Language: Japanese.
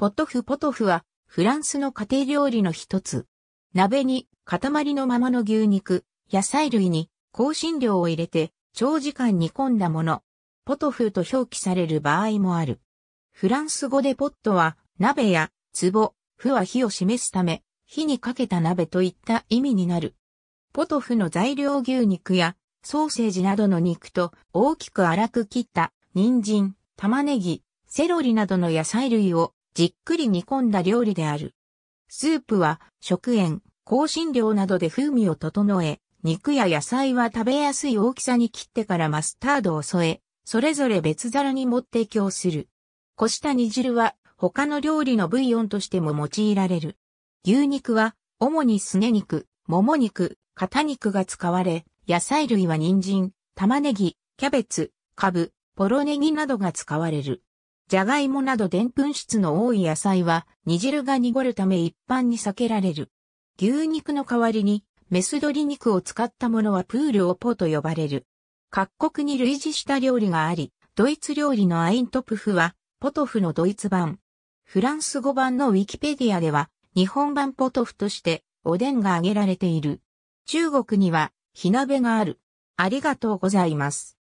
ポトフポトフはフランスの家庭料理の一つ。鍋に塊のままの牛肉、野菜類に香辛料を入れて長時間煮込んだもの。ポトフと表記される場合もある。フランス語でポットは鍋や壺、フは火を示すため、火にかけた鍋といった意味になる。ポトフの材料牛肉やソーセージなどの肉と大きく粗く切った人参、玉ねぎ、セロリなどの野菜類をじっくり煮込んだ料理である。スープは食塩、香辛料などで風味を整え、肉や野菜は食べやすい大きさに切ってからマスタードを添え、それぞれ別皿に持って供する。こした煮汁は他の料理のブイヨンとしても用いられる。牛肉は主にすね肉、もも肉、肩肉が使われ、野菜類は人参、玉ねぎ、キャベツ、カブ、ポロネギなどが使われる。じゃがいもなどでんぷん質の多い野菜は煮汁が濁るため一般に避けられる。牛肉の代わりにメス鶏肉を使ったものはプールオポと呼ばれる。各国に類似した料理があり、ドイツ料理のアイントプフはポトフのドイツ版。フランス語版のウィキペディアでは日本版ポトフとしておでんが挙げられている。中国には火鍋がある。ありがとうございます。